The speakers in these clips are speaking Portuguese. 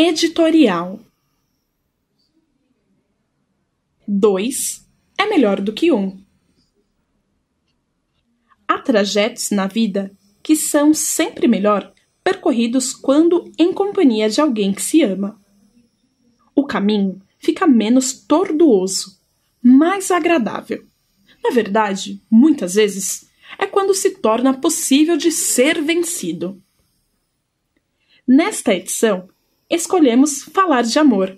editorial. 2 é melhor do que 1. Um. Há trajetos na vida que são sempre melhor percorridos quando em companhia de alguém que se ama. O caminho fica menos tortuoso, mais agradável. Na verdade, muitas vezes, é quando se torna possível de ser vencido. Nesta edição, escolhemos falar de amor.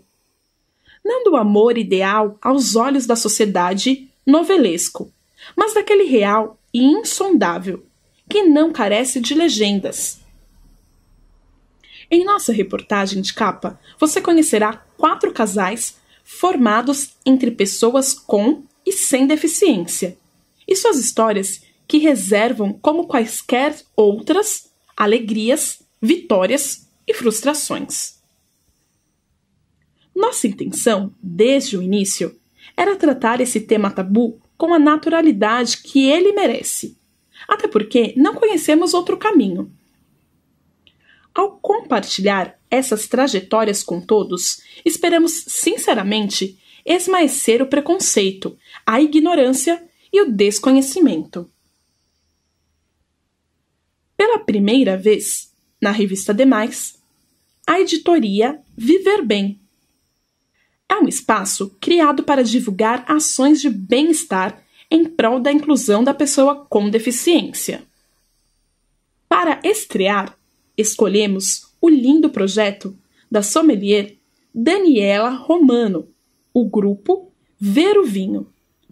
Não do amor ideal aos olhos da sociedade novelesco, mas daquele real e insondável, que não carece de legendas. Em nossa reportagem de capa, você conhecerá quatro casais formados entre pessoas com e sem deficiência, e suas histórias que reservam, como quaisquer outras, alegrias, vitórias e frustrações. Nossa intenção, desde o início, era tratar esse tema tabu com a naturalidade que ele merece, até porque não conhecemos outro caminho. Ao compartilhar essas trajetórias com todos, esperamos sinceramente esmaecer o preconceito, a ignorância e o desconhecimento. Pela primeira vez, na revista Demais, a editoria Viver Bem é um espaço criado para divulgar ações de bem-estar em prol da inclusão da pessoa com deficiência. Para estrear, escolhemos o lindo projeto da sommelier Daniela Romano, o grupo Ver o Vinho,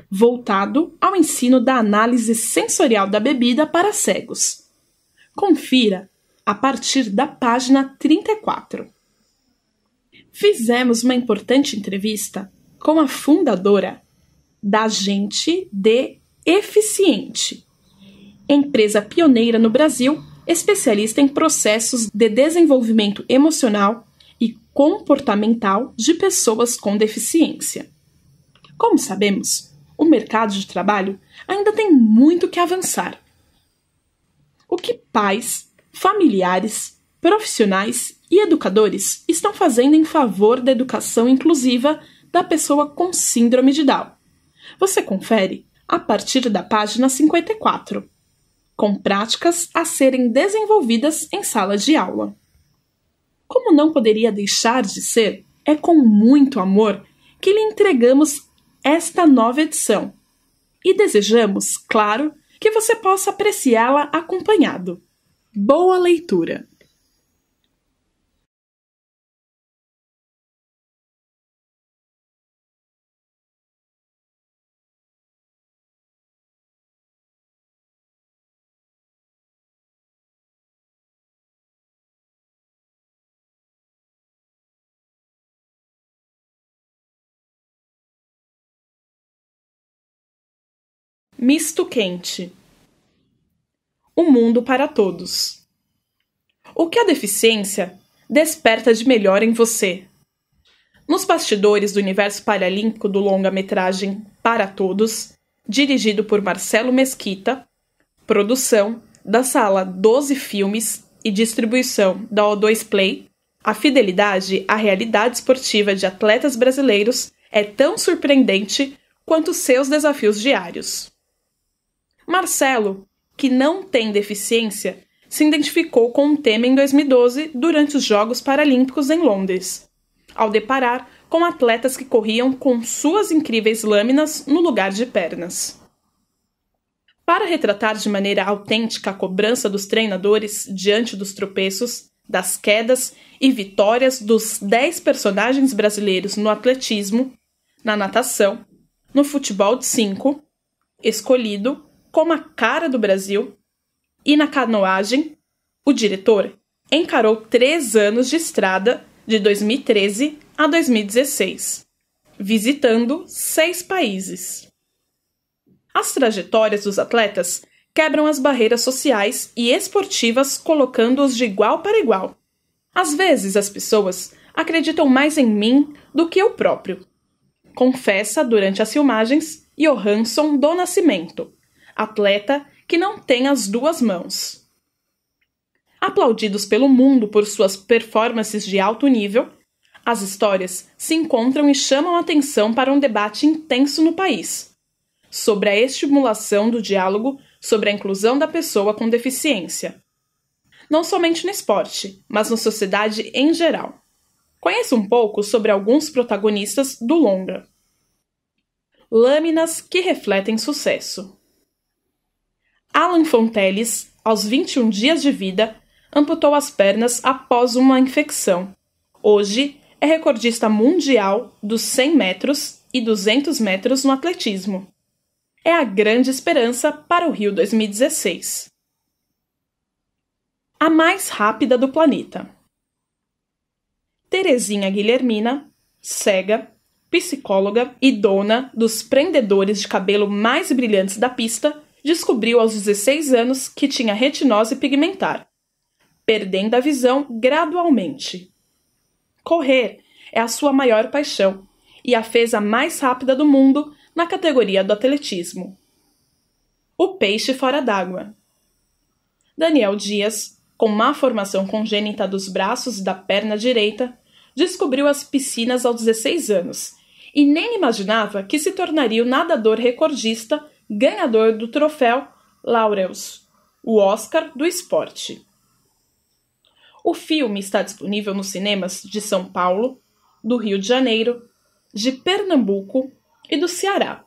voltado ao ensino da análise sensorial da bebida para cegos. Confira a partir da página 34 fizemos uma importante entrevista com a fundadora da Gente de Eficiente, empresa pioneira no Brasil, especialista em processos de desenvolvimento emocional e comportamental de pessoas com deficiência. Como sabemos, o mercado de trabalho ainda tem muito que avançar. O que pais, familiares profissionais e educadores estão fazendo em favor da educação inclusiva da pessoa com síndrome de Down. Você confere a partir da página 54, com práticas a serem desenvolvidas em sala de aula. Como não poderia deixar de ser, é com muito amor que lhe entregamos esta nova edição e desejamos, claro, que você possa apreciá-la acompanhado. Boa leitura! Misto quente. O mundo para todos. O que a deficiência desperta de melhor em você? Nos bastidores do universo paralímpico do longa-metragem Para Todos, dirigido por Marcelo Mesquita, produção da sala 12 Filmes e distribuição da O2 Play, a fidelidade à realidade esportiva de atletas brasileiros é tão surpreendente quanto seus desafios diários. Marcelo, que não tem deficiência, se identificou com o tema em 2012 durante os Jogos Paralímpicos em Londres, ao deparar com atletas que corriam com suas incríveis lâminas no lugar de pernas. Para retratar de maneira autêntica a cobrança dos treinadores diante dos tropeços, das quedas e vitórias dos 10 personagens brasileiros no atletismo, na natação, no futebol de 5, escolhido como a cara do Brasil, e na canoagem, o diretor encarou três anos de estrada de 2013 a 2016, visitando seis países. As trajetórias dos atletas quebram as barreiras sociais e esportivas, colocando-os de igual para igual. Às vezes as pessoas acreditam mais em mim do que eu próprio. Confessa durante as filmagens Johansson do Nascimento, atleta que não tem as duas mãos. Aplaudidos pelo mundo por suas performances de alto nível, as histórias se encontram e chamam a atenção para um debate intenso no país sobre a estimulação do diálogo sobre a inclusão da pessoa com deficiência. Não somente no esporte, mas na sociedade em geral. Conheça um pouco sobre alguns protagonistas do longa. Lâminas que refletem sucesso. Alan Fonteles, aos 21 dias de vida, amputou as pernas após uma infecção. Hoje, é recordista mundial dos 100 metros e 200 metros no atletismo. É a grande esperança para o Rio 2016. A mais rápida do planeta. Terezinha Guilhermina, cega, psicóloga e dona dos prendedores de cabelo mais brilhantes da pista, descobriu aos 16 anos que tinha retinose pigmentar, perdendo a visão gradualmente. Correr é a sua maior paixão e a fez a mais rápida do mundo na categoria do atletismo. O peixe fora d'água. Daniel Dias, com má formação congênita dos braços e da perna direita, descobriu as piscinas aos 16 anos e nem imaginava que se tornaria o nadador recordista ganhador do troféu Laureus, o Oscar do esporte. O filme está disponível nos cinemas de São Paulo, do Rio de Janeiro, de Pernambuco e do Ceará.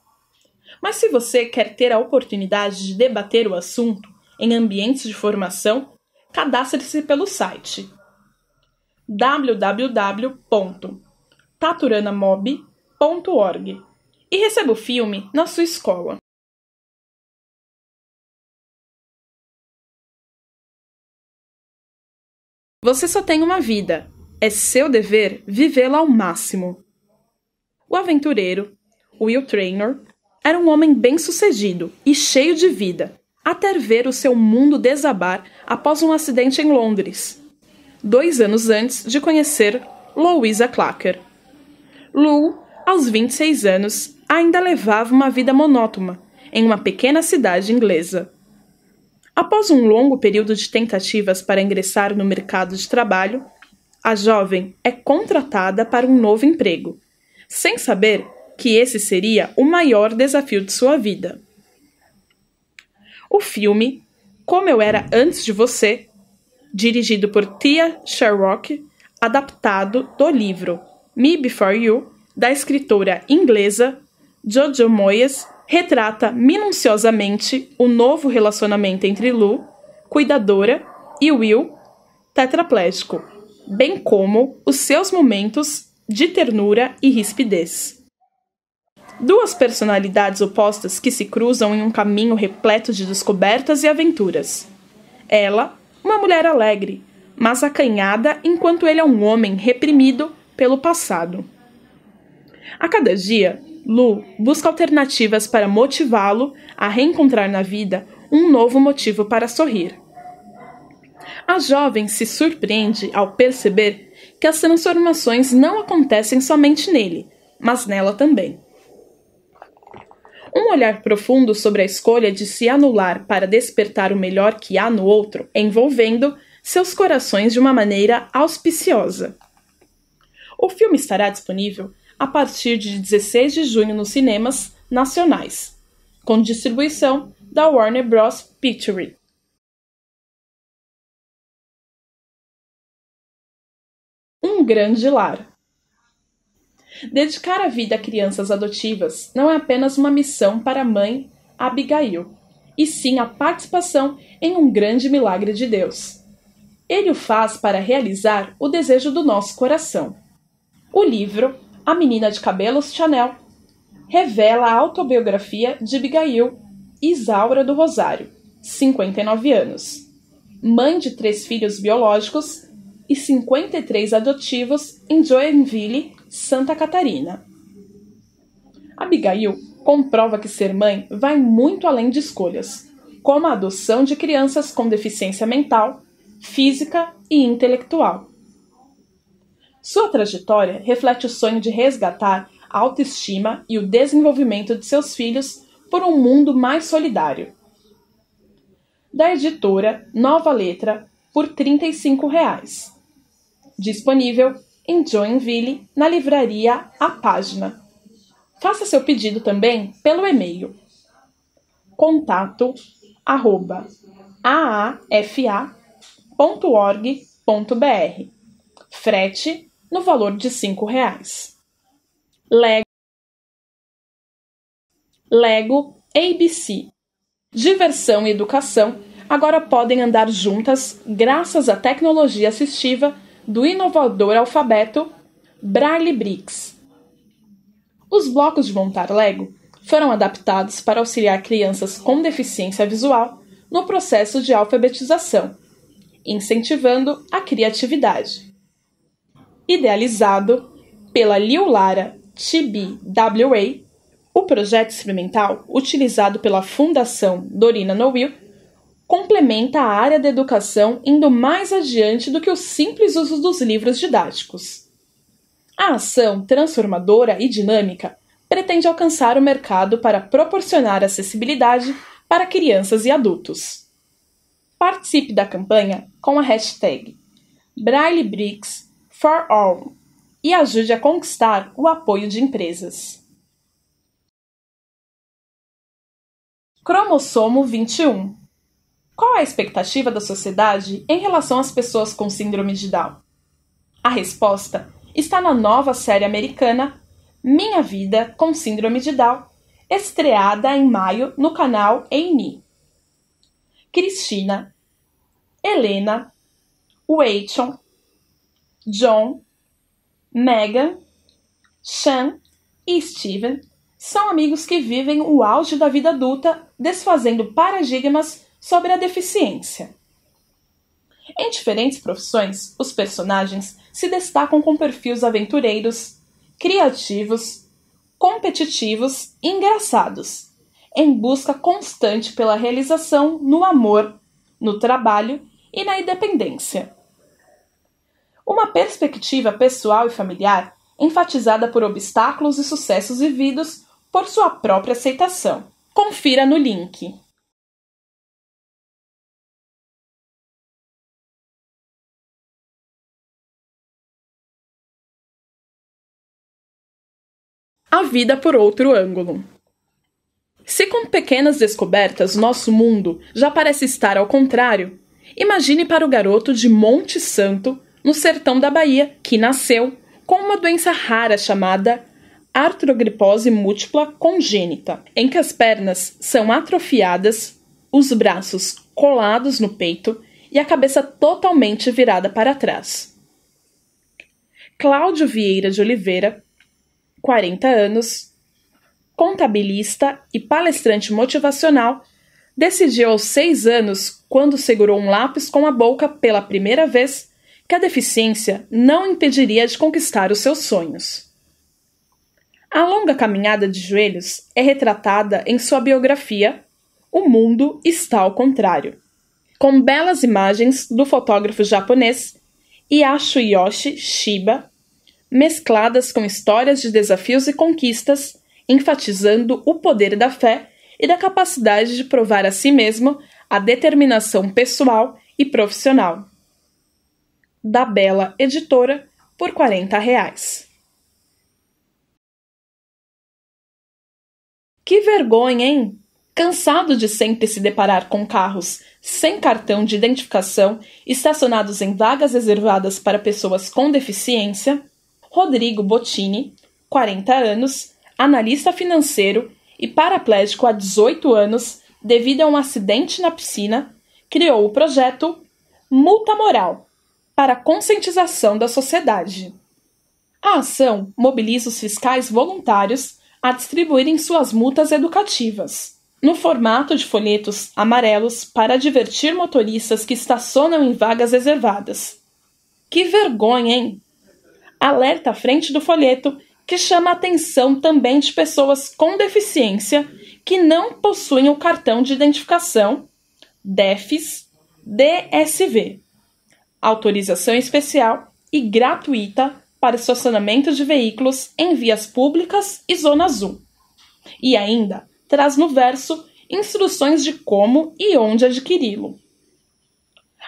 Mas se você quer ter a oportunidade de debater o assunto em ambientes de formação, cadastre-se pelo site www.taturanamob.org e receba o filme na sua escola. Você só tem uma vida. É seu dever vivê-la ao máximo. O aventureiro, Will Traynor, era um homem bem-sucedido e cheio de vida, até ver o seu mundo desabar após um acidente em Londres, dois anos antes de conhecer Louisa Clacker. Lou, aos 26 anos, ainda levava uma vida monótona em uma pequena cidade inglesa. Após um longo período de tentativas para ingressar no mercado de trabalho, a jovem é contratada para um novo emprego, sem saber que esse seria o maior desafio de sua vida. O filme Como Eu Era Antes de Você, dirigido por Tia Sherrock, adaptado do livro Me Before You, da escritora inglesa Jojo Moyes retrata minuciosamente o novo relacionamento entre Lu, cuidadora, e Will, tetraplégico, bem como os seus momentos de ternura e rispidez. Duas personalidades opostas que se cruzam em um caminho repleto de descobertas e aventuras. Ela, uma mulher alegre, mas acanhada enquanto ele é um homem reprimido pelo passado. A cada dia, Lu busca alternativas para motivá-lo a reencontrar na vida um novo motivo para sorrir. A jovem se surpreende ao perceber que as transformações não acontecem somente nele, mas nela também. Um olhar profundo sobre a escolha de se anular para despertar o melhor que há no outro, envolvendo seus corações de uma maneira auspiciosa. O filme estará disponível a partir de 16 de junho nos cinemas nacionais, com distribuição da Warner Bros. Pictures. Um grande lar. Dedicar a vida a crianças adotivas não é apenas uma missão para a mãe Abigail, e sim a participação em um grande milagre de Deus. Ele o faz para realizar o desejo do nosso coração. O livro a Menina de Cabelos Chanel revela a autobiografia de Abigail Isaura do Rosário, 59 anos, mãe de três filhos biológicos e 53 adotivos em Joinville, Santa Catarina. Abigail comprova que ser mãe vai muito além de escolhas, como a adoção de crianças com deficiência mental, física e intelectual. Sua trajetória reflete o sonho de resgatar a autoestima e o desenvolvimento de seus filhos por um mundo mais solidário. Da editora Nova Letra por R$ 35. Reais. Disponível em Joinville, na livraria A Página. Faça seu pedido também pelo e-mail contato arroba aafa.org.br frete no valor de cinco reais. Lego, Lego ABC. Diversão e educação agora podem andar juntas graças à tecnologia assistiva do inovador alfabeto Braille Bricks. Os blocos de montar Lego foram adaptados para auxiliar crianças com deficiência visual no processo de alfabetização, incentivando a criatividade. Idealizado pela Liu Lara TBWA, o projeto experimental, utilizado pela Fundação Dorina Nowill, complementa a área da educação indo mais adiante do que o simples uso dos livros didáticos. A ação transformadora e dinâmica pretende alcançar o mercado para proporcionar acessibilidade para crianças e adultos. Participe da campanha com a hashtag BrailleBricks for All e ajude a conquistar o apoio de empresas. Cromossomo 21 Qual a expectativa da sociedade em relação às pessoas com síndrome de Down? A resposta está na nova série americana Minha Vida com Síndrome de Down, estreada em maio no canal Amy. Cristina, Helena, Waiton John, Megan, Sean e Steven são amigos que vivem o auge da vida adulta desfazendo paradigmas sobre a deficiência. Em diferentes profissões, os personagens se destacam com perfis aventureiros, criativos, competitivos e engraçados, em busca constante pela realização no amor, no trabalho e na independência. Uma perspectiva pessoal e familiar enfatizada por obstáculos e sucessos vividos por sua própria aceitação. Confira no link. A vida por outro ângulo. Se com pequenas descobertas nosso mundo já parece estar ao contrário, imagine para o garoto de Monte Santo no sertão da Bahia, que nasceu com uma doença rara chamada artrogripose múltipla congênita, em que as pernas são atrofiadas, os braços colados no peito e a cabeça totalmente virada para trás. Cláudio Vieira de Oliveira, 40 anos, contabilista e palestrante motivacional, decidiu aos seis anos, quando segurou um lápis com a boca pela primeira vez, que a deficiência não impediria de conquistar os seus sonhos. A longa caminhada de joelhos é retratada em sua biografia O Mundo Está ao Contrário, com belas imagens do fotógrafo japonês Yashuyoshi Shiba, mescladas com histórias de desafios e conquistas, enfatizando o poder da fé e da capacidade de provar a si mesmo a determinação pessoal e profissional da Bela Editora por 40 reais. Que vergonha, hein? Cansado de sempre se deparar com carros sem cartão de identificação estacionados em vagas reservadas para pessoas com deficiência, Rodrigo Bottini, 40 anos, analista financeiro e paraplégico há 18 anos devido a um acidente na piscina, criou o projeto Multa Moral para a conscientização da sociedade. A ação mobiliza os fiscais voluntários a distribuírem suas multas educativas, no formato de folhetos amarelos para advertir motoristas que estacionam em vagas reservadas. Que vergonha, hein? Alerta à frente do folheto que chama a atenção também de pessoas com deficiência que não possuem o cartão de identificação DEFIS DSV autorização especial e gratuita para estacionamento de veículos em vias públicas e zona azul. E ainda traz no verso instruções de como e onde adquiri-lo.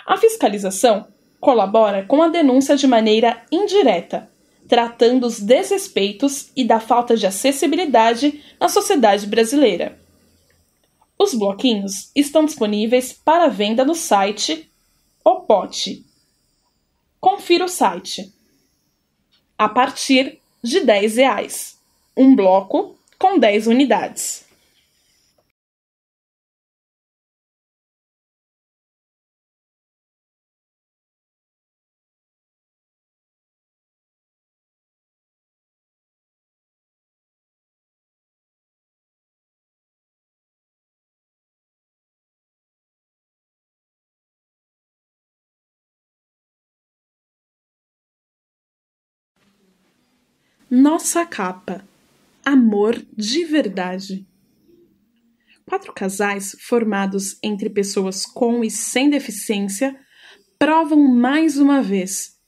A fiscalização colabora com a denúncia de maneira indireta, tratando os desrespeitos e da falta de acessibilidade na sociedade brasileira. Os bloquinhos estão disponíveis para venda no site Opote confira o site. A partir de R$ 10, reais, um bloco com 10 unidades. Nossa capa. Amor de verdade. Quatro casais formados entre pessoas com e sem deficiência provam mais uma vez.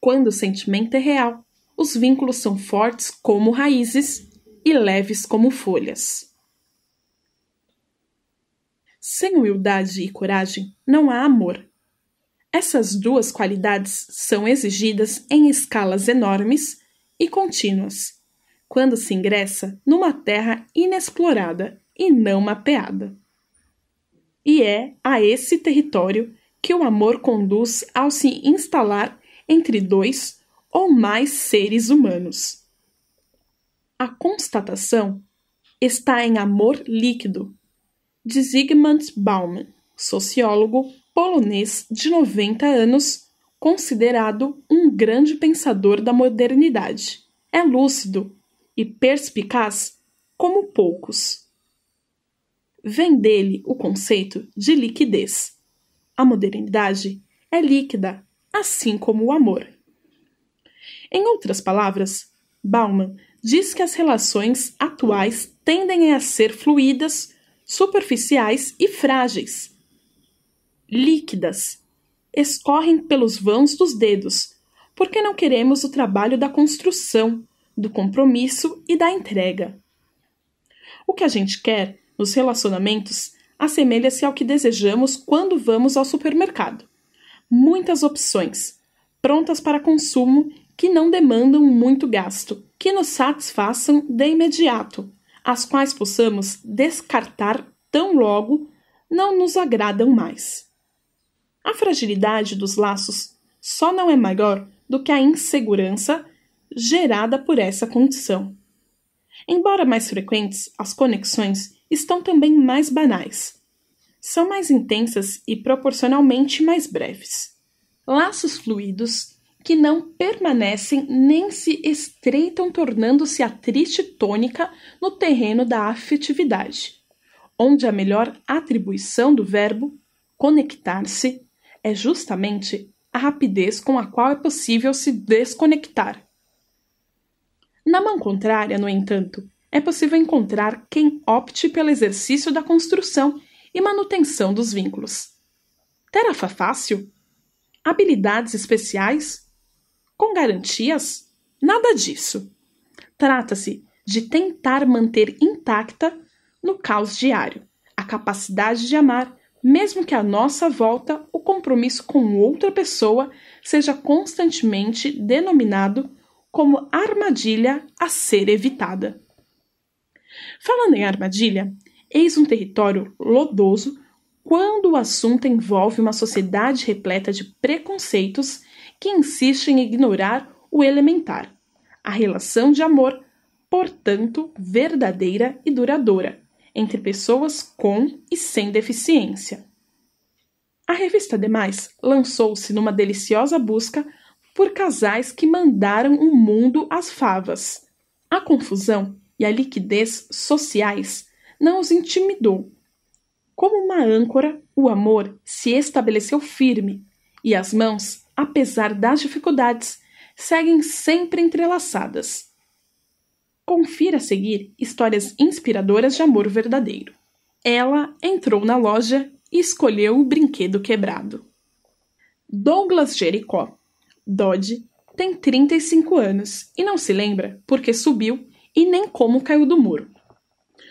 Quando o sentimento é real, os vínculos são fortes como raízes e leves como folhas. Sem humildade e coragem, não há amor. Essas duas qualidades são exigidas em escalas enormes e contínuas, quando se ingressa numa terra inexplorada e não mapeada. E é a esse território que o amor conduz ao se instalar entre dois ou mais seres humanos. A constatação está em Amor Líquido, de Zygmunt Bauman, sociólogo polonês de 90 anos considerado um grande pensador da modernidade. É lúcido e perspicaz como poucos. Vem dele o conceito de liquidez. A modernidade é líquida, assim como o amor. Em outras palavras, Bauman diz que as relações atuais tendem a ser fluídas, superficiais e frágeis. Líquidas escorrem pelos vãos dos dedos, porque não queremos o trabalho da construção, do compromisso e da entrega. O que a gente quer nos relacionamentos assemelha-se ao que desejamos quando vamos ao supermercado. Muitas opções, prontas para consumo, que não demandam muito gasto, que nos satisfaçam de imediato, as quais possamos descartar tão logo não nos agradam mais. A fragilidade dos laços só não é maior do que a insegurança gerada por essa condição. Embora mais frequentes, as conexões estão também mais banais. São mais intensas e proporcionalmente mais breves. Laços fluidos que não permanecem nem se estreitam, tornando-se a triste tônica no terreno da afetividade, onde a melhor atribuição do verbo conectar-se é justamente a rapidez com a qual é possível se desconectar. Na mão contrária, no entanto, é possível encontrar quem opte pelo exercício da construção e manutenção dos vínculos. Tarefa fácil? Habilidades especiais? Com garantias? Nada disso. Trata-se de tentar manter intacta, no caos diário, a capacidade de amar mesmo que a nossa volta o compromisso com outra pessoa seja constantemente denominado como armadilha a ser evitada. Falando em armadilha, eis um território lodoso quando o assunto envolve uma sociedade repleta de preconceitos que insiste em ignorar o elementar, a relação de amor, portanto, verdadeira e duradoura entre pessoas com e sem deficiência. A revista Demais lançou-se numa deliciosa busca por casais que mandaram o mundo às favas. A confusão e a liquidez sociais não os intimidou. Como uma âncora, o amor se estabeleceu firme e as mãos, apesar das dificuldades, seguem sempre entrelaçadas. Confira a seguir histórias inspiradoras de amor verdadeiro. Ela entrou na loja e escolheu o brinquedo quebrado. Douglas Jericó, Dodge, tem 35 anos e não se lembra porque subiu e nem como caiu do muro.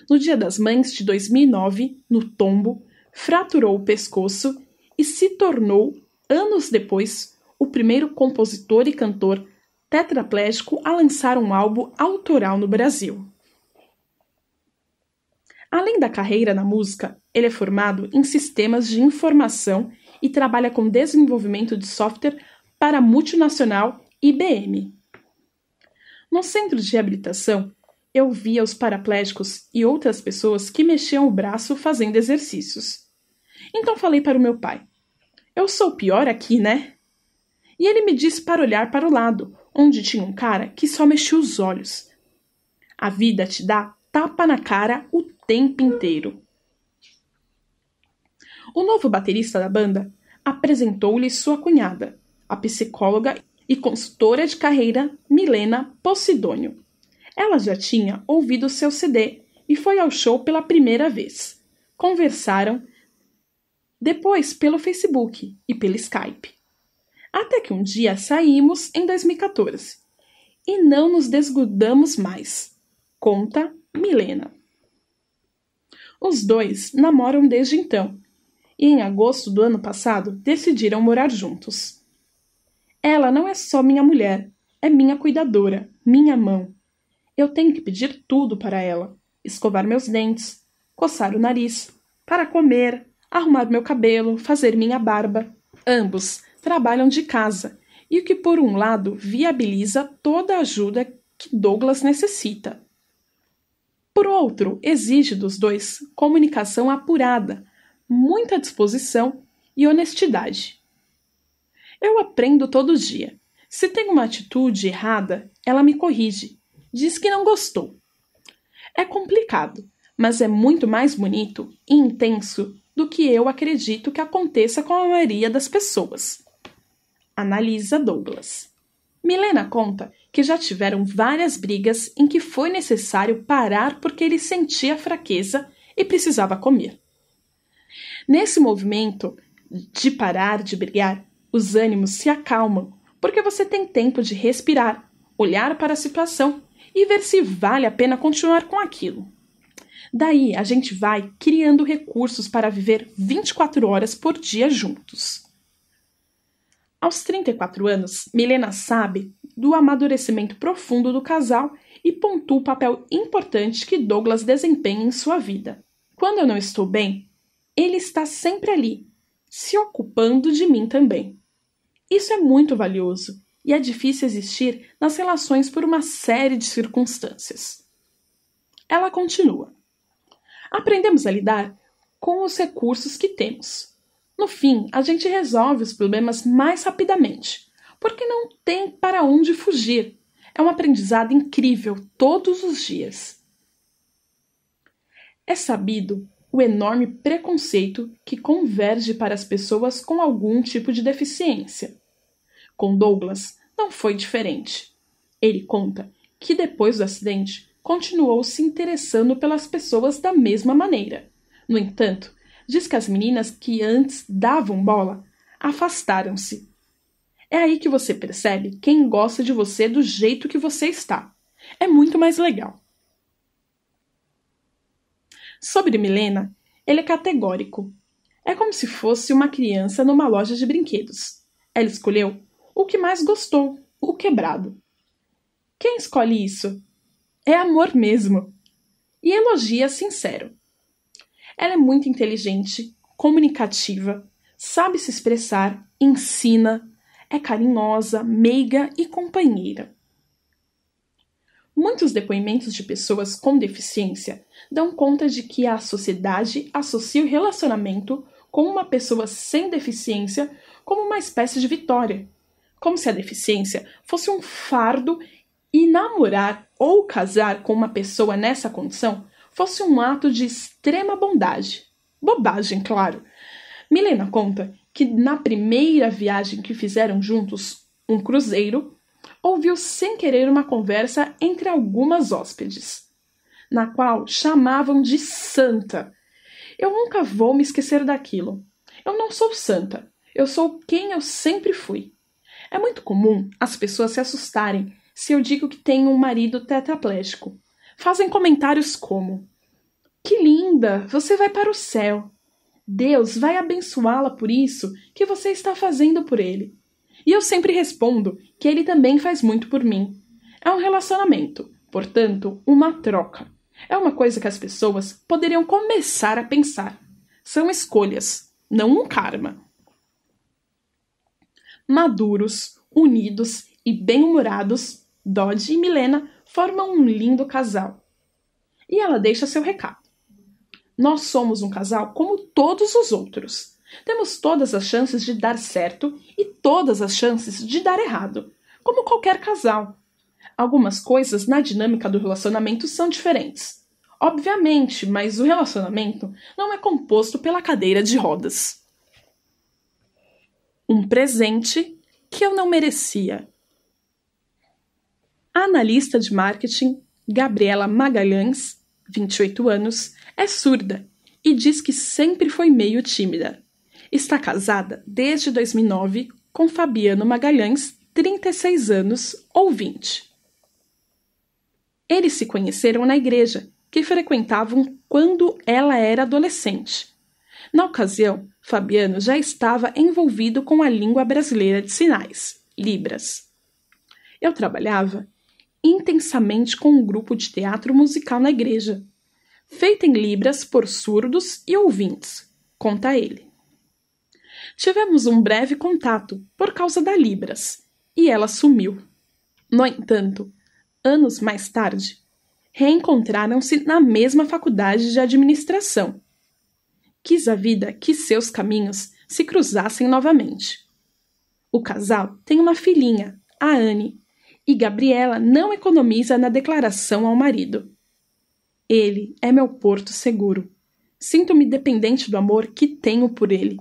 No Dia das Mães de 2009, no tombo, fraturou o pescoço e se tornou, anos depois, o primeiro compositor e cantor tetraplégico a lançar um álbum autoral no Brasil. Além da carreira na música, ele é formado em sistemas de informação e trabalha com desenvolvimento de software para a multinacional IBM. No centro de reabilitação, eu via os paraplégicos e outras pessoas que mexiam o braço fazendo exercícios. Então falei para o meu pai: Eu sou o pior aqui, né? E ele me disse para olhar para o lado, onde tinha um cara que só mexia os olhos. A vida te dá tapa na cara o tempo inteiro. O novo baterista da banda apresentou-lhe sua cunhada, a psicóloga e consultora de carreira Milena Posidônio. Ela já tinha ouvido seu CD e foi ao show pela primeira vez. Conversaram depois pelo Facebook e pelo Skype. Até que um dia saímos em 2014 e não nos desgudamos mais, conta Milena. Os dois namoram desde então e em agosto do ano passado decidiram morar juntos. Ela não é só minha mulher, é minha cuidadora, minha mão. Eu tenho que pedir tudo para ela: escovar meus dentes, coçar o nariz, para comer, arrumar meu cabelo, fazer minha barba. Ambos trabalham de casa, e o que, por um lado, viabiliza toda a ajuda que Douglas necessita. Por outro, exige dos dois comunicação apurada, muita disposição e honestidade. Eu aprendo todo dia. Se tem uma atitude errada, ela me corrige, diz que não gostou. É complicado, mas é muito mais bonito e intenso do que eu acredito que aconteça com a maioria das pessoas analisa Douglas. Milena conta que já tiveram várias brigas em que foi necessário parar porque ele sentia fraqueza e precisava comer. Nesse movimento de parar de brigar, os ânimos se acalmam porque você tem tempo de respirar, olhar para a situação e ver se vale a pena continuar com aquilo. Daí a gente vai criando recursos para viver 24 horas por dia juntos. Aos 34 anos, Milena sabe do amadurecimento profundo do casal e pontua o papel importante que Douglas desempenha em sua vida. Quando eu não estou bem, ele está sempre ali, se ocupando de mim também. Isso é muito valioso e é difícil existir nas relações por uma série de circunstâncias. Ela continua. Aprendemos a lidar com os recursos que temos, no fim, a gente resolve os problemas mais rapidamente, porque não tem para onde fugir. É um aprendizado incrível todos os dias. É sabido o enorme preconceito que converge para as pessoas com algum tipo de deficiência. Com Douglas não foi diferente. Ele conta que depois do acidente continuou se interessando pelas pessoas da mesma maneira. No entanto, diz que as meninas que antes davam bola afastaram-se. É aí que você percebe quem gosta de você do jeito que você está. É muito mais legal. Sobre Milena, ele é categórico. É como se fosse uma criança numa loja de brinquedos. Ela escolheu o que mais gostou, o quebrado. Quem escolhe isso? É amor mesmo. E elogia sincero. Ela é muito inteligente, comunicativa, sabe se expressar, ensina, é carinhosa, meiga e companheira. Muitos depoimentos de pessoas com deficiência dão conta de que a sociedade associa o relacionamento com uma pessoa sem deficiência como uma espécie de vitória, como se a deficiência fosse um fardo e namorar ou casar com uma pessoa nessa condição fosse um ato de extrema bondade. Bobagem, claro. Milena conta que na primeira viagem que fizeram juntos, um cruzeiro, ouviu sem querer uma conversa entre algumas hóspedes, na qual chamavam de santa. Eu nunca vou me esquecer daquilo. Eu não sou santa. Eu sou quem eu sempre fui. É muito comum as pessoas se assustarem se eu digo que tenho um marido tetraplégico fazem comentários como: Que linda! Você vai para o céu. Deus vai abençoá-la por isso que você está fazendo por ele. E eu sempre respondo que ele também faz muito por mim. É um relacionamento, portanto, uma troca. É uma coisa que as pessoas poderiam começar a pensar. São escolhas, não um karma. Maduros, unidos e bem-humorados, Dodge e Milena formam um lindo casal. E ela deixa seu recado. Nós somos um casal como todos os outros. Temos todas as chances de dar certo e todas as chances de dar errado, como qualquer casal. Algumas coisas na dinâmica do relacionamento são diferentes. Obviamente, mas o relacionamento não é composto pela cadeira de rodas. Um presente que eu não merecia analista de marketing, Gabriela Magalhães, 28 anos, é surda e diz que sempre foi meio tímida. Está casada desde 2009 com Fabiano Magalhães, 36 anos, ouvinte. Eles se conheceram na igreja, que frequentavam quando ela era adolescente. Na ocasião, Fabiano já estava envolvido com a língua brasileira de sinais, Libras. Eu trabalhava intensamente com um grupo de teatro musical na igreja, feita em libras por surdos e ouvintes, conta ele. Tivemos um breve contato por causa da libras e ela sumiu. No entanto, anos mais tarde, reencontraram-se na mesma faculdade de administração. Quis a vida que seus caminhos se cruzassem novamente. O casal tem uma filhinha, a Anne, e Gabriela não economiza na declaração ao marido. Ele é meu porto seguro. Sinto-me dependente do amor que tenho por ele.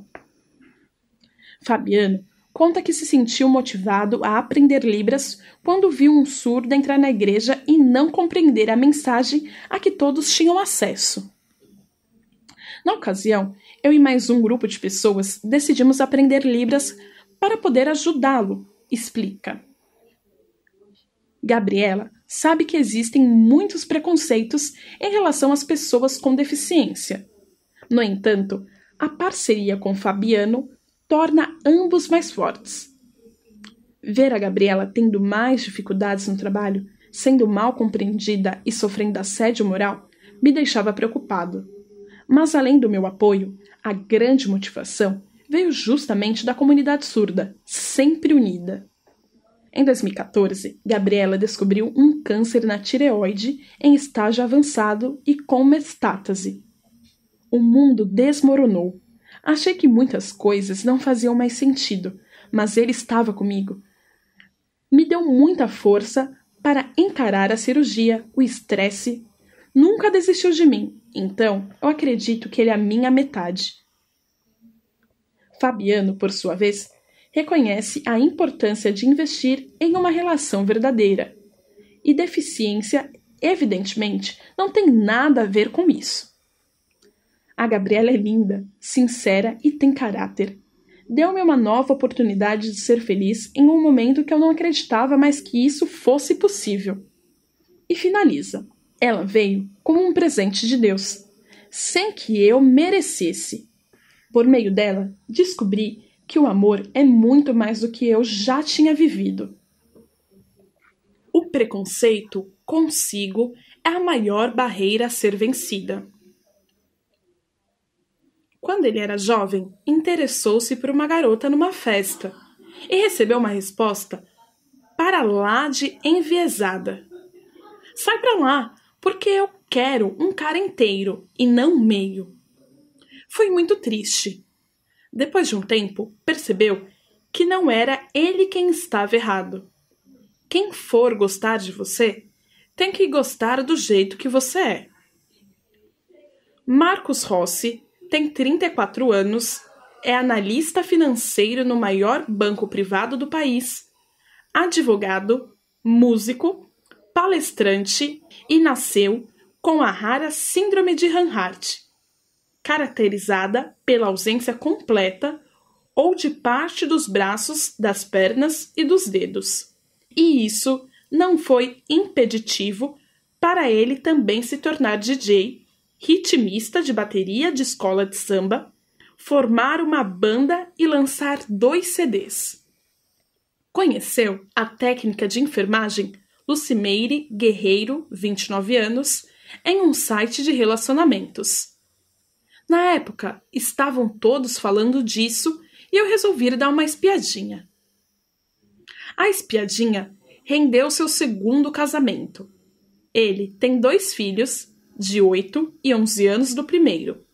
Fabiano conta que se sentiu motivado a aprender Libras quando viu um surdo entrar na igreja e não compreender a mensagem a que todos tinham acesso. Na ocasião, eu e mais um grupo de pessoas decidimos aprender Libras para poder ajudá-lo, explica. Gabriela sabe que existem muitos preconceitos em relação às pessoas com deficiência. No entanto, a parceria com Fabiano torna ambos mais fortes. Ver a Gabriela tendo mais dificuldades no trabalho, sendo mal compreendida e sofrendo assédio moral, me deixava preocupado. Mas além do meu apoio, a grande motivação veio justamente da comunidade surda, sempre unida. Em 2014, Gabriela descobriu um câncer na tireoide em estágio avançado e com metástase. O mundo desmoronou. Achei que muitas coisas não faziam mais sentido, mas ele estava comigo. Me deu muita força para encarar a cirurgia, o estresse. Nunca desistiu de mim, então eu acredito que ele é a minha metade. Fabiano, por sua vez, reconhece a importância de investir em uma relação verdadeira. E deficiência, evidentemente, não tem nada a ver com isso. A Gabriela é linda, sincera e tem caráter. Deu-me uma nova oportunidade de ser feliz em um momento que eu não acreditava mais que isso fosse possível. E finaliza: ela veio como um presente de Deus, sem que eu merecesse. Por meio dela, descobri que o amor é muito mais do que eu já tinha vivido. O preconceito consigo é a maior barreira a ser vencida. Quando ele era jovem, interessou-se por uma garota numa festa e recebeu uma resposta para lá de enviesada. Sai para lá, porque eu quero um cara inteiro e não meio. Foi muito triste depois de um tempo, percebeu que não era ele quem estava errado. Quem for gostar de você, tem que gostar do jeito que você é. Marcos Rossi tem 34 anos, é analista financeiro no maior banco privado do país, advogado, músico, palestrante e nasceu com a rara Síndrome de Hanhart caracterizada pela ausência completa ou de parte dos braços, das pernas e dos dedos. E isso não foi impeditivo para ele também se tornar DJ, ritmista de bateria de escola de samba, formar uma banda e lançar dois CDs. Conheceu a técnica de enfermagem Lucimeire Guerreiro, 29 anos, em um site de relacionamentos na época, estavam todos falando disso e eu resolvi dar uma espiadinha. A espiadinha rendeu seu segundo casamento. Ele tem dois filhos, de 8 e 11 anos do primeiro.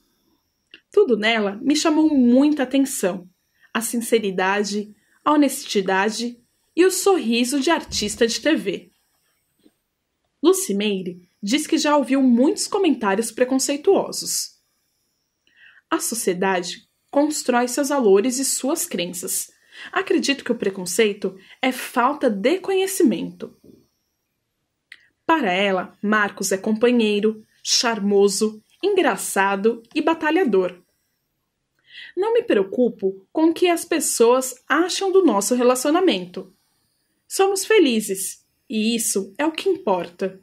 Tudo nela me chamou muita atenção: a sinceridade, a honestidade e o sorriso de artista de TV. Lucimeire diz que já ouviu muitos comentários preconceituosos. A sociedade constrói seus valores e suas crenças. Acredito que o preconceito é falta de conhecimento. Para ela, Marcos é companheiro, charmoso, engraçado e batalhador. Não me preocupo com o que as pessoas acham do nosso relacionamento. Somos felizes e isso é o que importa.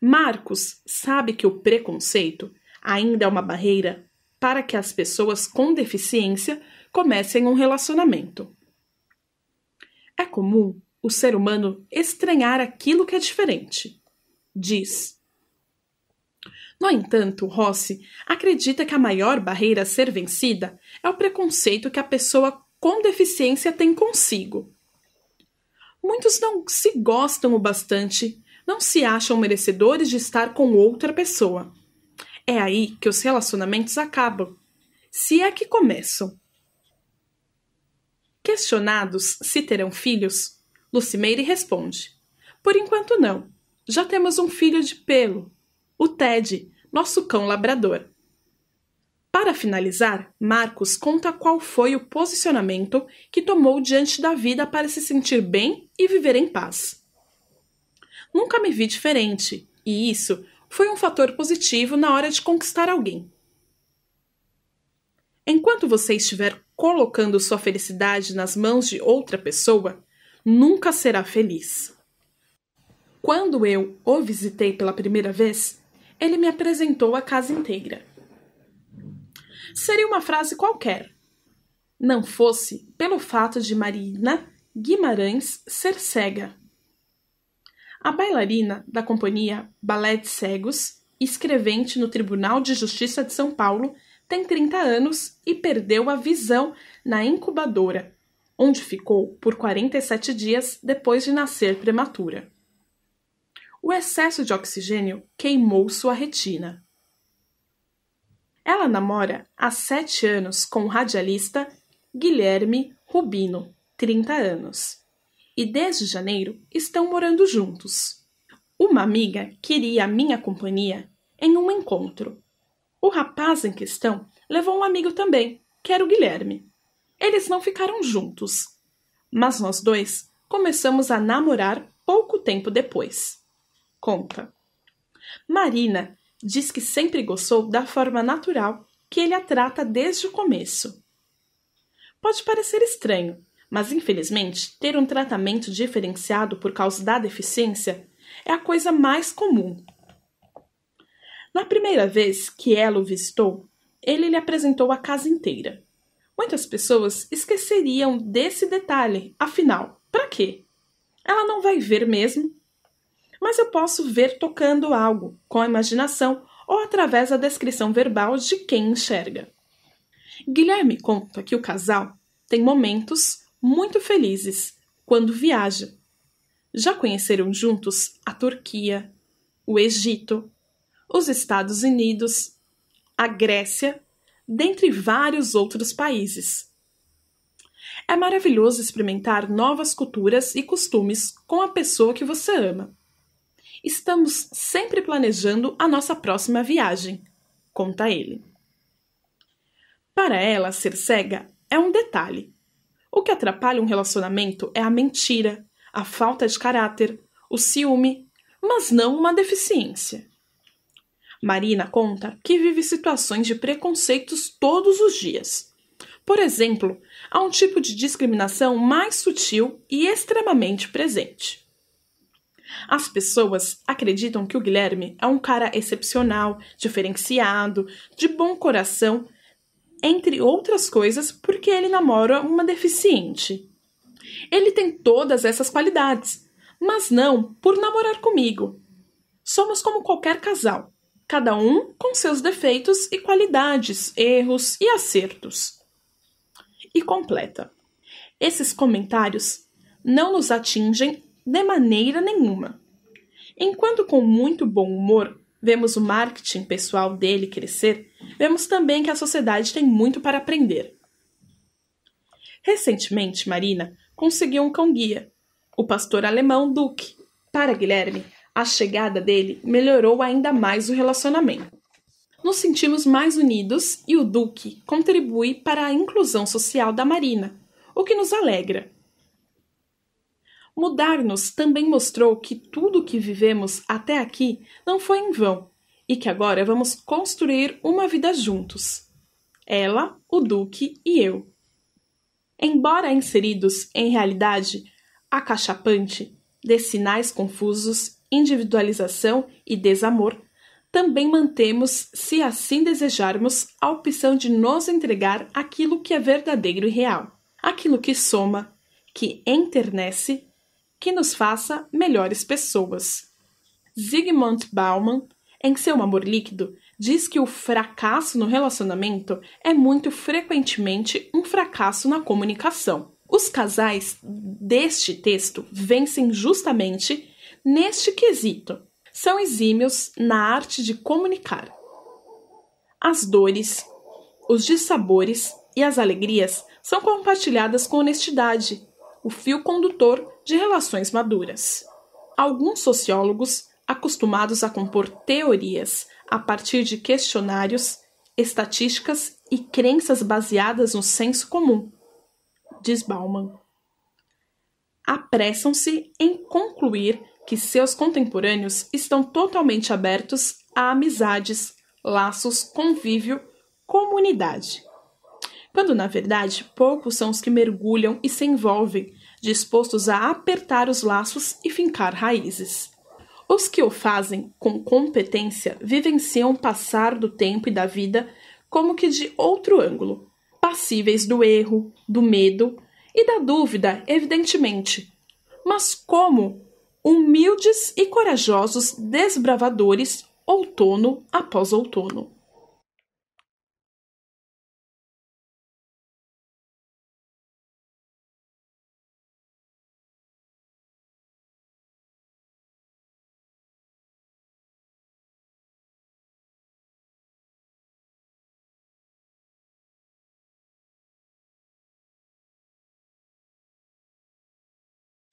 Marcos sabe que o preconceito ainda é uma barreira para que as pessoas com deficiência comecem um relacionamento. É comum o ser humano estranhar aquilo que é diferente, diz. No entanto, Rossi acredita que a maior barreira a ser vencida é o preconceito que a pessoa com deficiência tem consigo. Muitos não se gostam o bastante, não se acham merecedores de estar com outra pessoa é aí que os relacionamentos acabam, se é que começam. Questionados se terão filhos, Lucimeire responde: Por enquanto não. Já temos um filho de pelo, o Ted, nosso cão labrador. Para finalizar, Marcos conta qual foi o posicionamento que tomou diante da vida para se sentir bem e viver em paz. Nunca me vi diferente, e isso foi um fator positivo na hora de conquistar alguém. Enquanto você estiver colocando sua felicidade nas mãos de outra pessoa, nunca será feliz. Quando eu o visitei pela primeira vez, ele me apresentou a casa inteira. Seria uma frase qualquer, não fosse pelo fato de Marina Guimarães ser cega. A bailarina da companhia Balé de Cegos, escrevente no Tribunal de Justiça de São Paulo, tem 30 anos e perdeu a visão na incubadora, onde ficou por 47 dias depois de nascer prematura. O excesso de oxigênio queimou sua retina. Ela namora há sete anos com o radialista Guilherme Rubino, 30 anos e desde janeiro estão morando juntos. Uma amiga queria a minha companhia em um encontro. O rapaz em questão levou um amigo também, que era o Guilherme. Eles não ficaram juntos, mas nós dois começamos a namorar pouco tempo depois. Conta. Marina diz que sempre gostou da forma natural que ele a trata desde o começo. Pode parecer estranho, mas, infelizmente, ter um tratamento diferenciado por causa da deficiência é a coisa mais comum. Na primeira vez que ela o visitou, ele lhe apresentou a casa inteira. Muitas pessoas esqueceriam desse detalhe, afinal, para quê? Ela não vai ver mesmo. Mas eu posso ver tocando algo, com a imaginação ou através da descrição verbal de quem enxerga. Guilherme conta que o casal tem momentos muito felizes quando viaja. Já conheceram juntos a Turquia, o Egito, os Estados Unidos, a Grécia, dentre vários outros países. É maravilhoso experimentar novas culturas e costumes com a pessoa que você ama. Estamos sempre planejando a nossa próxima viagem, conta ele. Para ela, ser cega é um detalhe o que atrapalha um relacionamento é a mentira, a falta de caráter, o ciúme, mas não uma deficiência. Marina conta que vive situações de preconceitos todos os dias. Por exemplo, há um tipo de discriminação mais sutil e extremamente presente. As pessoas acreditam que o Guilherme é um cara excepcional, diferenciado, de bom coração entre outras coisas, porque ele namora uma deficiente. Ele tem todas essas qualidades, mas não por namorar comigo. Somos como qualquer casal, cada um com seus defeitos e qualidades, erros e acertos. E completa: esses comentários não nos atingem de maneira nenhuma. Enquanto com muito bom humor vemos o marketing pessoal dele crescer, vemos também que a sociedade tem muito para aprender. Recentemente, Marina conseguiu um cão-guia, o pastor alemão Duke. Para Guilherme, a chegada dele melhorou ainda mais o relacionamento. Nos sentimos mais unidos e o Duque contribui para a inclusão social da Marina, o que nos alegra mudar-nos também mostrou que tudo o que vivemos até aqui não foi em vão e que agora vamos construir uma vida juntos. Ela, o Duque e eu. Embora inseridos em realidade acachapante de sinais confusos, individualização e desamor, também mantemos, se assim desejarmos, a opção de nos entregar aquilo que é verdadeiro e real, aquilo que soma, que enternece que nos faça melhores pessoas. Zygmunt Bauman, em seu Amor Líquido, diz que o fracasso no relacionamento é muito frequentemente um fracasso na comunicação. Os casais deste texto vencem justamente neste quesito. São exímios na arte de comunicar. As dores, os dissabores e as alegrias são compartilhadas com honestidade. O fio condutor de relações maduras. Alguns sociólogos, acostumados a compor teorias a partir de questionários, estatísticas e crenças baseadas no senso comum, diz Bauman, apressam-se em concluir que seus contemporâneos estão totalmente abertos a amizades, laços, convívio, comunidade. Quando na verdade poucos são os que mergulham e se envolvem dispostos a apertar os laços e fincar raízes. Os que o fazem com competência vivenciam o passar do tempo e da vida como que de outro ângulo, passíveis do erro, do medo e da dúvida, evidentemente, mas como humildes e corajosos desbravadores outono após outono.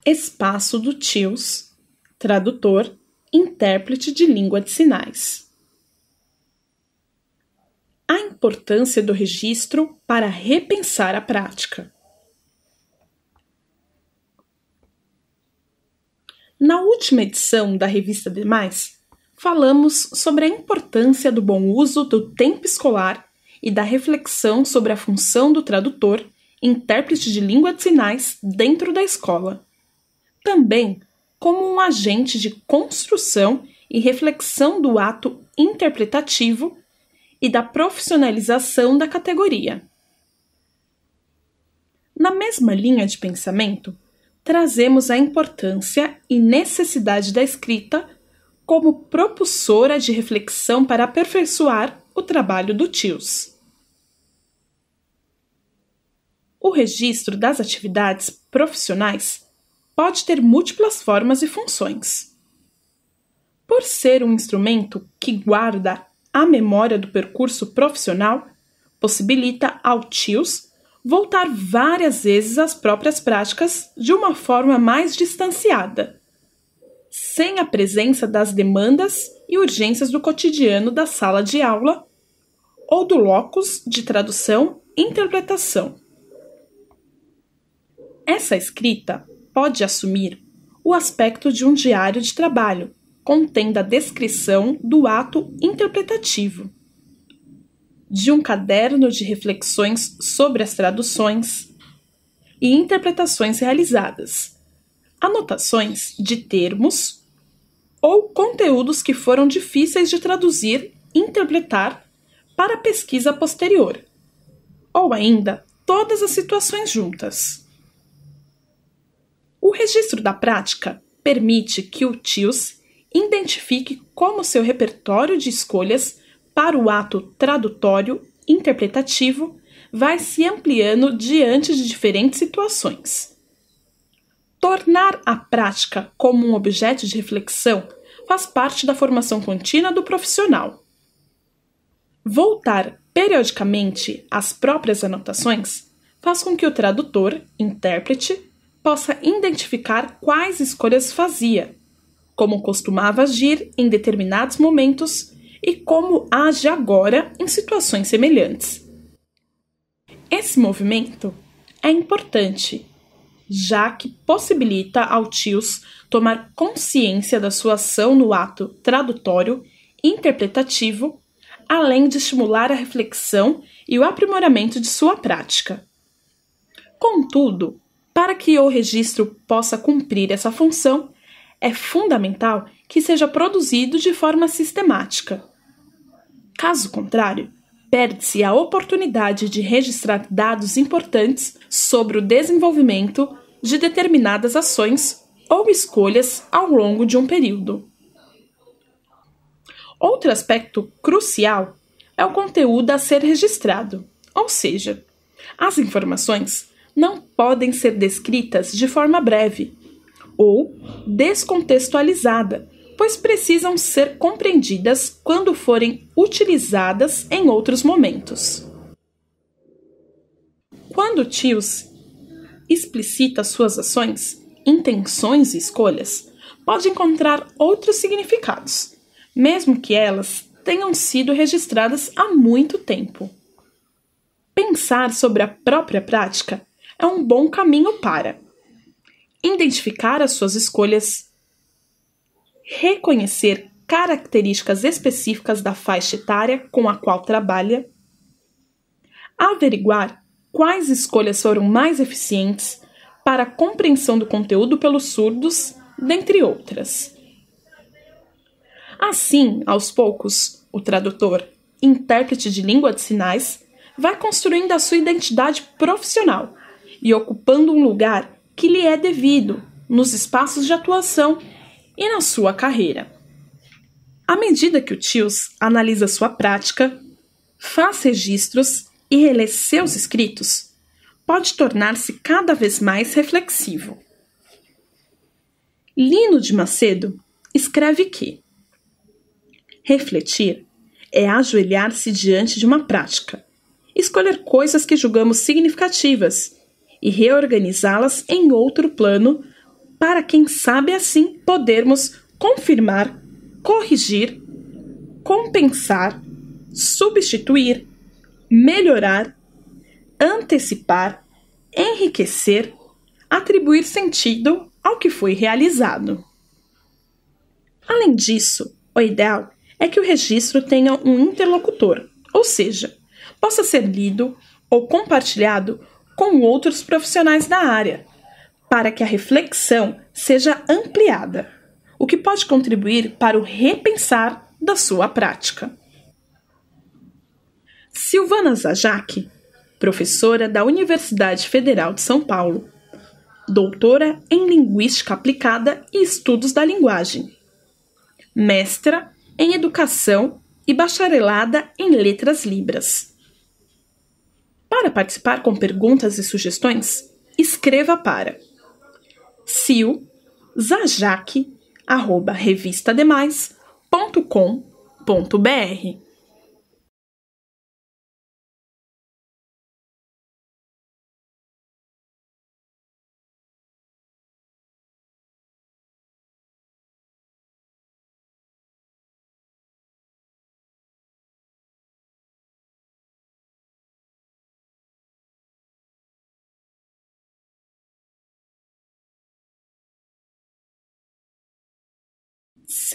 espaço do TIOS, tradutor, intérprete de língua de sinais. A importância do registro para repensar a prática. Na última edição da revista Demais, falamos sobre a importância do bom uso do tempo escolar e da reflexão sobre a função do tradutor, intérprete de língua de sinais, dentro da escola também como um agente de construção e reflexão do ato interpretativo e da profissionalização da categoria. Na mesma linha de pensamento, trazemos a importância e necessidade da escrita como propulsora de reflexão para aperfeiçoar o trabalho do TIOS. O registro das atividades profissionais pode ter múltiplas formas e funções. Por ser um instrumento que guarda a memória do percurso profissional, possibilita ao TIOS voltar várias vezes às próprias práticas de uma forma mais distanciada, sem a presença das demandas e urgências do cotidiano da sala de aula ou do locus de tradução e interpretação. Essa escrita pode assumir o aspecto de um diário de trabalho, contendo a descrição do ato interpretativo, de um caderno de reflexões sobre as traduções e interpretações realizadas, anotações de termos ou conteúdos que foram difíceis de traduzir, interpretar para pesquisa posterior, ou ainda todas as situações juntas. O registro da prática permite que o TIOS identifique como seu repertório de escolhas para o ato tradutório interpretativo vai se ampliando diante de diferentes situações. Tornar a prática como um objeto de reflexão faz parte da formação contínua do profissional. Voltar periodicamente às próprias anotações faz com que o tradutor, intérprete, possa identificar quais escolhas fazia, como costumava agir em determinados momentos e como age agora em situações semelhantes. Esse movimento é importante, já que possibilita ao TIOS tomar consciência da sua ação no ato tradutório interpretativo, além de estimular a reflexão e o aprimoramento de sua prática. Contudo, para que o registro possa cumprir essa função, é fundamental que seja produzido de forma sistemática. Caso contrário, perde-se a oportunidade de registrar dados importantes sobre o desenvolvimento de determinadas ações ou escolhas ao longo de um período. Outro aspecto crucial é o conteúdo a ser registrado, ou seja, as informações não podem ser descritas de forma breve ou descontextualizada, pois precisam ser compreendidas quando forem utilizadas em outros momentos. Quando Tios explicita suas ações, intenções e escolhas, pode encontrar outros significados, mesmo que elas tenham sido registradas há muito tempo. Pensar sobre a própria prática é um bom caminho para identificar as suas escolhas, reconhecer características específicas da faixa etária com a qual trabalha, averiguar quais escolhas foram mais eficientes para a compreensão do conteúdo pelos surdos, dentre outras. Assim, aos poucos, o tradutor, intérprete de língua de sinais, vai construindo a sua identidade profissional e ocupando um lugar que lhe é devido nos espaços de atuação e na sua carreira. À medida que o TIOS analisa sua prática, faz registros e relê seus escritos, pode tornar-se cada vez mais reflexivo. Lino de Macedo escreve que refletir é ajoelhar-se diante de uma prática, escolher coisas que julgamos significativas e reorganizá-las em outro plano, para quem sabe assim podermos confirmar, corrigir, compensar, substituir, melhorar, antecipar, enriquecer, atribuir sentido ao que foi realizado. Além disso, o ideal é que o registro tenha um interlocutor, ou seja, possa ser lido ou compartilhado com outros profissionais da área, para que a reflexão seja ampliada, o que pode contribuir para o repensar da sua prática. Silvana Zajac, professora da Universidade Federal de São Paulo, doutora em Linguística Aplicada e Estudos da Linguagem, mestra em Educação e bacharelada em Letras Libras. Para participar com perguntas e sugestões, escreva para silzajac@revistademais.com.br.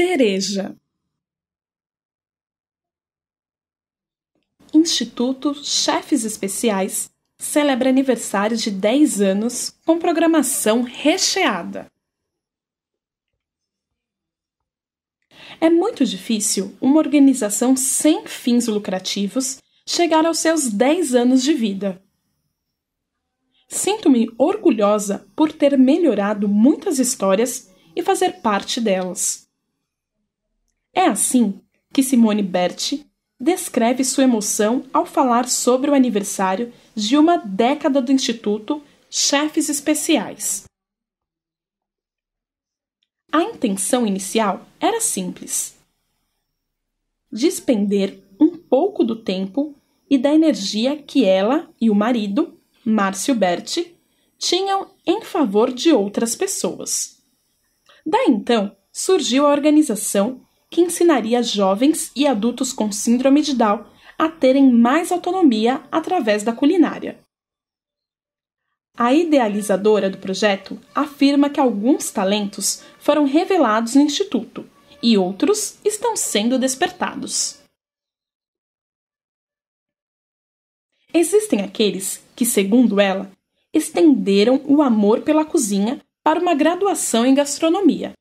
cereja. Instituto Chefes Especiais celebra aniversário de 10 anos com programação recheada. É muito difícil uma organização sem fins lucrativos chegar aos seus 10 anos de vida. Sinto-me orgulhosa por ter melhorado muitas histórias e fazer parte delas. É assim que Simone Berti descreve sua emoção ao falar sobre o aniversário de uma década do Instituto Chefes Especiais. A intenção inicial era simples: despender um pouco do tempo e da energia que ela e o marido, Márcio Berti, tinham em favor de outras pessoas. Daí então surgiu a organização que ensinaria jovens e adultos com síndrome de Down a terem mais autonomia através da culinária. A idealizadora do projeto afirma que alguns talentos foram revelados no Instituto e outros estão sendo despertados. Existem aqueles que, segundo ela, estenderam o amor pela cozinha para uma graduação em gastronomia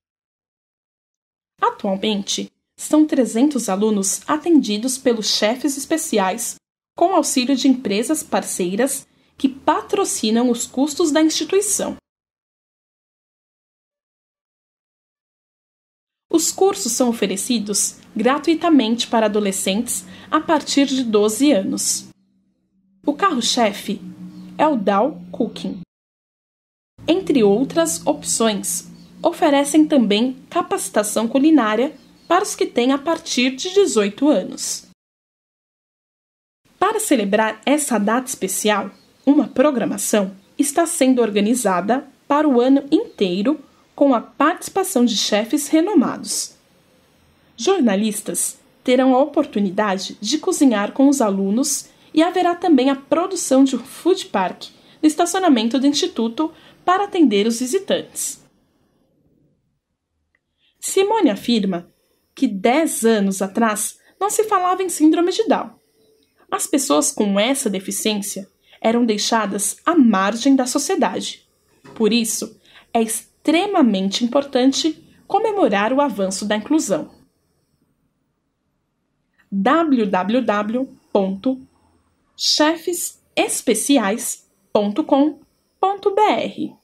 Atualmente, são 300 alunos atendidos pelos chefes especiais, com auxílio de empresas parceiras que patrocinam os custos da instituição. Os cursos são oferecidos gratuitamente para adolescentes a partir de 12 anos. O carro-chefe é o Dow Cooking. Entre outras opções, oferecem também capacitação culinária para os que têm a partir de 18 anos. Para celebrar essa data especial, uma programação está sendo organizada para o ano inteiro com a participação de chefes renomados. Jornalistas terão a oportunidade de cozinhar com os alunos e haverá também a produção de um food park no estacionamento do Instituto para atender os visitantes. Simone afirma que 10 anos atrás não se falava em síndrome de Down. As pessoas com essa deficiência eram deixadas à margem da sociedade. Por isso, é extremamente importante comemorar o avanço da inclusão. www.chefesespeciais.com.br